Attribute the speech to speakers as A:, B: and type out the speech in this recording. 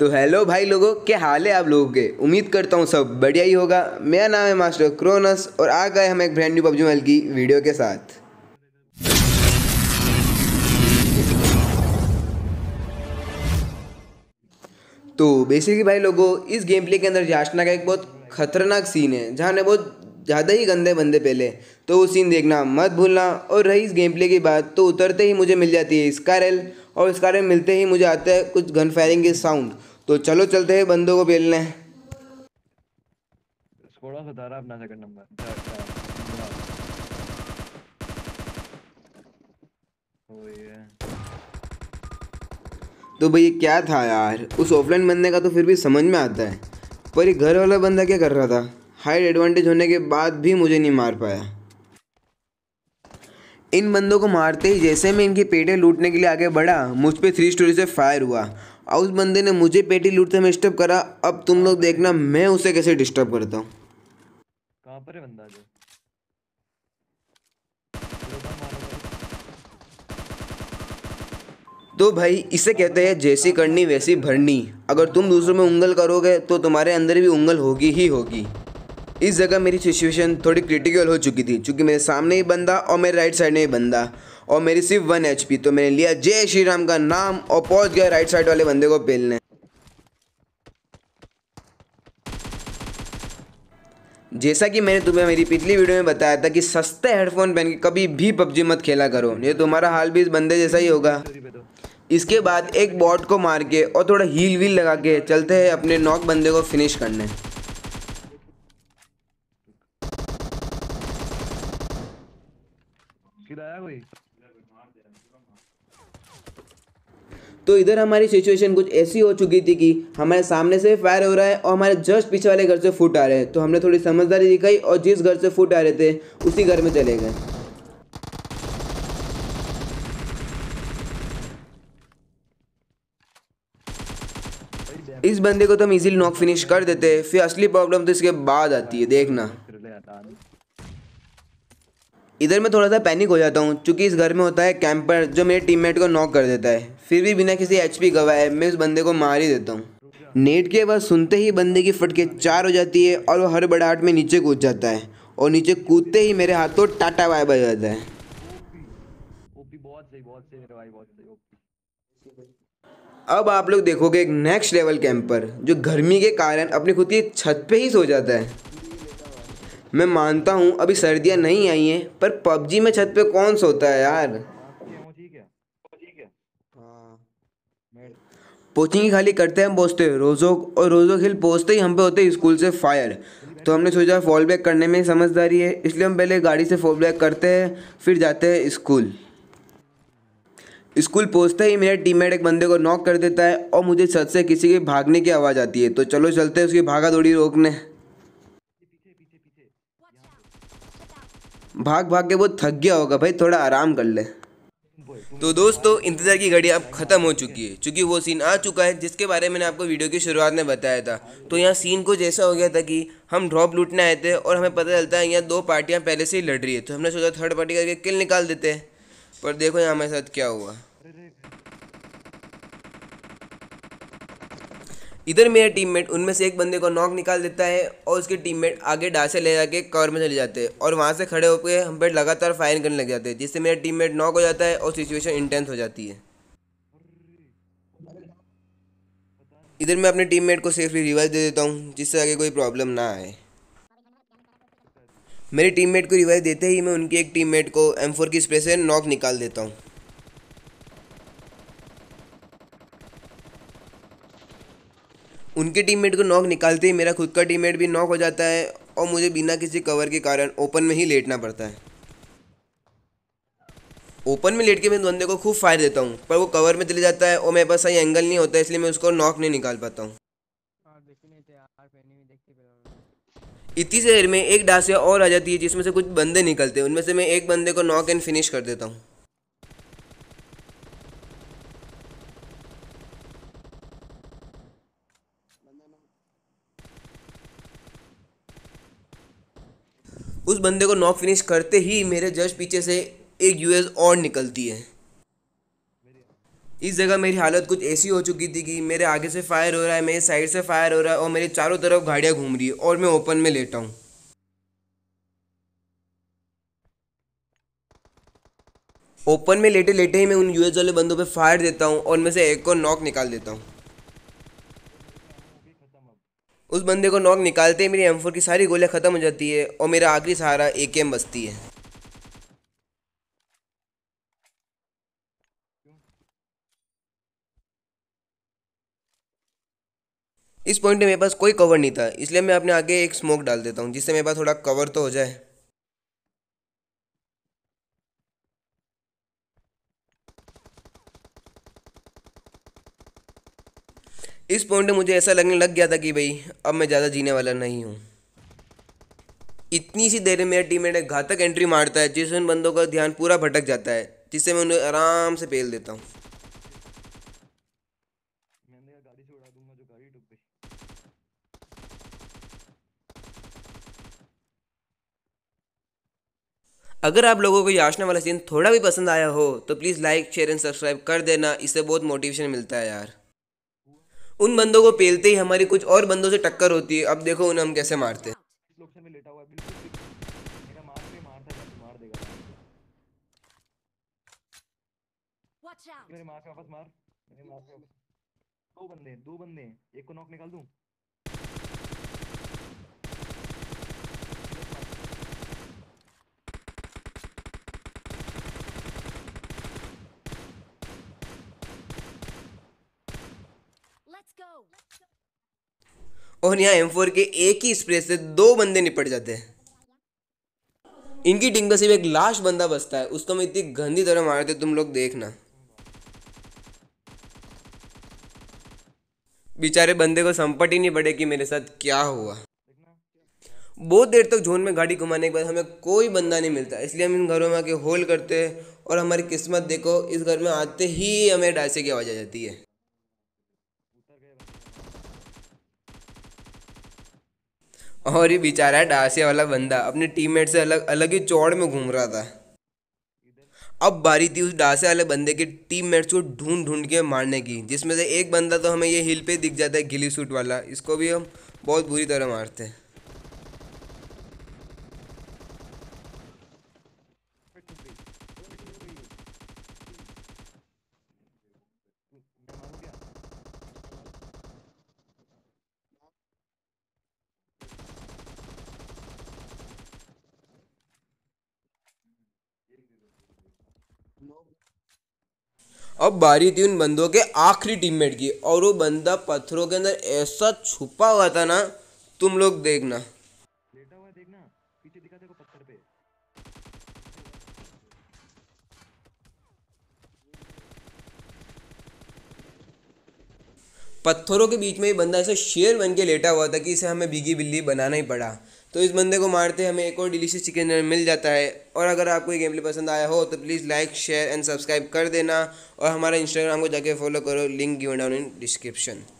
A: तो हेलो भाई लोगों क्या हाल है आप लोगों के उम्मीद करता हूँ सब बढ़िया ही होगा मेरा नाम है मास्टर क्रोनस और आ गए हम एक ब्रांड न्यू पबजी मोबाइल की वीडियो के साथ तो बेसिकली भाई लोगों इस गेम प्ले के अंदर याचना का एक बहुत खतरनाक सीन है जहाँ ने बहुत ज़्यादा ही गंदे बंदे पहले तो वो सीन देखना मत भूलना और रही इस गेम प्ले की बात तो उतरते ही मुझे मिल जाती है स्कारल और स्कारल मिलते ही मुझे आता है कुछ गन फायरिंग के साउंड तो चलो चलते हैं बंदों को बेलने तो भाई क्या था यार उस ऑफलाइन बंदे का तो फिर भी समझ में आता है पर ये घर वाला बंदा क्या कर रहा था हाइट एडवांटेज होने के बाद भी मुझे नहीं मार पाया इन बंदों को मारते ही जैसे मैं इनकी पेटें लूटने के लिए आगे बढ़ा मुझ पर थ्री स्टोरी से फायर हुआ और उस बंदे ने मुझे पेटी लूटते में डिस्टर्ब करा अब तुम लोग देखना मैं उसे कैसे डिस्टर्ब करता हूँ कहाँ पर है बंदा जो तो भाई इसे कहते हैं जैसी करनी वैसी भरनी अगर तुम दूसरों में उंगल करोगे तो तुम्हारे अंदर भी उंगल होगी ही होगी इस जगह मेरी सिचुएशन थोड़ी क्रिटिकल हो चुकी थी क्योंकि मेरे सामने ही बंदा और मेरे राइट साइड में ही बंदा और मेरी सिर्फ वन एच तो मैंने लिया जय श्री राम का नाम और पहुंच गया राइट साइड वाले बंदे को पेलने जैसा कि मैंने तुम्हें मेरी पिछली वीडियो में बताया था कि सस्ते हेडफोन पहन के कभी भी पबजी मत खेला करो ये तुम्हारा हाल भी इस बंदे जैसा ही होगा इसके बाद एक बॉट को मार के और थोड़ा हील वील लगा के चलते हैं अपने नॉक बंदे को फिनिश करने सीधा कोई तो इधर हमारी सिचुएशन कुछ ऐसी हो चुकी थी कि हमारे सामने से फायर हो रहा है और हमारे जस्ट पीछे वाले घर से फूट आ रहे हैं तो हमने थोड़ी समझदारी दिखाई और जिस घर से फूट आ रहे थे उसी घर में चले गए इस बंदे को तो हम इजीली नॉक फिनिश कर देते हैं फिर असली प्रॉब्लम तो इसके बाद आती है देखना इधर मैं थोड़ा सा पैनिक हो जाता हूँ क्योंकि इस घर में होता है कैंपर जो मेरे टीममेट को नॉक कर देता है फिर भी बिना किसी एच पी गवाए मैं उस बंदे को मार ही देता हूँ नेट के बाद सुनते ही बंदे की फटके चार हो जाती है और वो हर बड़ाहट में नीचे कूद जाता है और नीचे कूदते ही मेरे हाथों टाटा वाई बज जाता है अब आप लोग देखोगे एक नेक्स्ट लेवल कैंपर जो गर्मी के कारण अपनी खुद की छत पे ही सो जाता है मैं मानता हूँ अभी सर्दियाँ नहीं आई हैं पर पबजी में छत पे कौन सोता है यार कोचिंग ही खाली करते हैं हम पहुँचते रोज़ो और रोज़ो हिल पहुँचते ही हम पे होते स्कूल से फायर तो हमने सोचा फॉल बैक करने में समझदारी है इसलिए हम पहले गाड़ी से फॉल बैक करते हैं फिर जाते हैं स्कूल स्कूल पहुँचते ही मेरे टीममेट एक बंदे को नॉक कर देता है और मुझे छत से किसी के भागने की आवाज़ आती है तो चलो चलते हैं उसकी भागा दौड़ी रोकने भाग भाग के वो थक गया होगा भाई थोड़ा आराम कर ले तो दोस्तों इंतज़ार की घड़ी अब ख़त्म हो चुकी है चूँकि वो सीन आ चुका है जिसके बारे में मैंने आपको वीडियो की शुरुआत में बताया था तो यहाँ सीन कुछ ऐसा हो गया था कि हम ड्रॉप लूटने आए थे और हमें पता चलता है यहाँ दो पार्टियाँ पहले से ही लड़ रही है तो हमने सोचा थर्ड पार्टी करके किल निकाल देते हैं पर देखो यहाँ हमारे साथ क्या हुआ इधर मेरे टीममेट उनमें से एक बंदे को नॉक निकाल देता है और उसके टीममेट आगे डासे ले जाके कवर में चले जाते हैं और वहाँ से खड़े होकर हम पे लगातार फायरिंग करने लग जाते हैं जिससे मेरा टीममेट नॉक हो जाता है और सिचुएशन इंटेंस हो जाती है इधर मैं अपने टीममेट को सेफली रिवाइज दे देता हूँ जिससे आगे कोई प्रॉब्लम ना आए मेरे टीममेट को रिवाइज देते ही मैं उनकी एक टीममेट को एम फोर की स्प्रे से नॉक निकाल देता हूँ उनके टीममेट को नॉक निकालते ही मेरा खुद का टीममेट भी नॉक हो जाता है और मुझे बिना किसी कवर के कारण ओपन में ही लेटना पड़ता है ओपन में लेट के मैं बंदे को खूब फायर देता हूँ पर वो कवर में चले जाता है और मेरे पास सही एंगल नहीं होता इसलिए मैं उसको नॉक नहीं निकाल पाता हूँ इतनी हाँ, तो देर में एक डासिया और आ जाती है जिसमें से कुछ बंदे निकलते हैं उनमें से मैं एक बंदे को नॉक एंड फिनिश कर देता हूँ उस बंदे को नॉक फिनिश करते ही मेरे जस्ट पीछे से एक यूएस और निकलती है इस जगह मेरी हालत कुछ ऐसी हो चुकी थी कि मेरे आगे से फायर हो रहा है मेरे साइड से फायर हो रहा है और मेरे चारों तरफ गाड़ियाँ घूम रही है और मैं ओपन में लेटा हूँ ओपन में लेटे लेटे ही मैं उन यूएस वाले बंदों पे फायर देता हूँ और मैं से एक को नॉक निकाल देता हूँ उस बंदे को नॉक निकालते ही मेरी एम की सारी गोलियाँ ख़त्म हो जाती है और मेरा आखिरी सहारा ए के एम बचती है इस पॉइंट में मेरे पास कोई कवर नहीं था इसलिए मैं अपने आगे एक स्मोक डाल देता हूँ जिससे मेरे पास थोड़ा कवर तो हो जाए इस पॉइंट में मुझे ऐसा लगने लग गया था कि भाई अब मैं ज़्यादा जीने वाला नहीं हूँ इतनी सी देर में मेरा टीम एक घातक एंट्री मारता है जिससे उन बंदों का ध्यान पूरा भटक जाता है जिससे मैं उन्हें आराम से पेल देता हूँ अगर आप लोगों को याचने वाला सीन थोड़ा भी पसंद आया हो तो please like share and subscribe कर देना इससे बहुत मोटिवेशन मिलता है यार उन बंदों को पेलते ही हमारी कुछ और बंदों से टक्कर होती है अब देखो उन्हें हम कैसे मारते हैं मेरे मार वापस मार मेरे मार वापस दो बंदे दो बंदे एक को नॉक निकाल दूं और यहाँ एम के एक ही स्प्रे से दो बंदे निपट जाते हैं इनकी टीम का सिर्फ एक लास्ट बंदा बसता है उसको हम इतनी गंदी तरह देते तुम लोग देखना बेचारे बंदे को संपट ही नहीं पड़े कि मेरे साथ क्या हुआ बहुत देर तक जोन में गाड़ी घुमाने के बाद हमें कोई बंदा नहीं मिलता इसलिए हम इन घरों में आके होल करते हैं और हमारी किस्मत देखो इस घर में आते ही हमें डायसे की आवाज़ आ जाती है और ये बेचारा डासिया वाला बंदा अपने टीममेट से अलग अलग ही चौड़ में घूम रहा था अब बारी थी उस डासे वाले बंदे के टीममेट्स को ढूंढ ढूंढ के मारने की जिसमें से एक बंदा तो हमें ये हिल पे दिख जाता है गिली सूट वाला इसको भी हम बहुत बुरी तरह मारते हैं और बारी थी उन बंदों के आखिरी टीममेट की और वो बंदा पत्थरों के अंदर ऐसा छुपा हुआ था ना तुम लोग देखना पत्थरों के बीच में ये बंदा ऐसा शेर बन के लेटा हुआ था कि इसे हमें भीगी बिल्ली बनाना ही पड़ा तो इस बंदे को मारते हमें एक और डिलीशियस चिकन मिल जाता है और अगर आपको ये गेम प्ले पसंद आया हो तो please like share and subscribe कर देना और हमारा इंस्टाग्राम को जाके फॉलो करो link given down in description